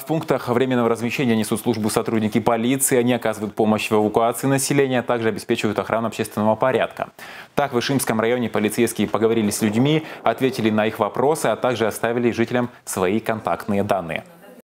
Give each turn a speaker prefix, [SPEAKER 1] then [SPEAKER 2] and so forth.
[SPEAKER 1] В пунктах временного размещения несут службу сотрудники полиции, они оказывают помощь в эвакуации населения, а также обеспечивают охрану общественного порядка. Так, в Ишимском районе полицейские поговорили с людьми, ответили на их вопросы, а также оставили жителям свои контактные данные.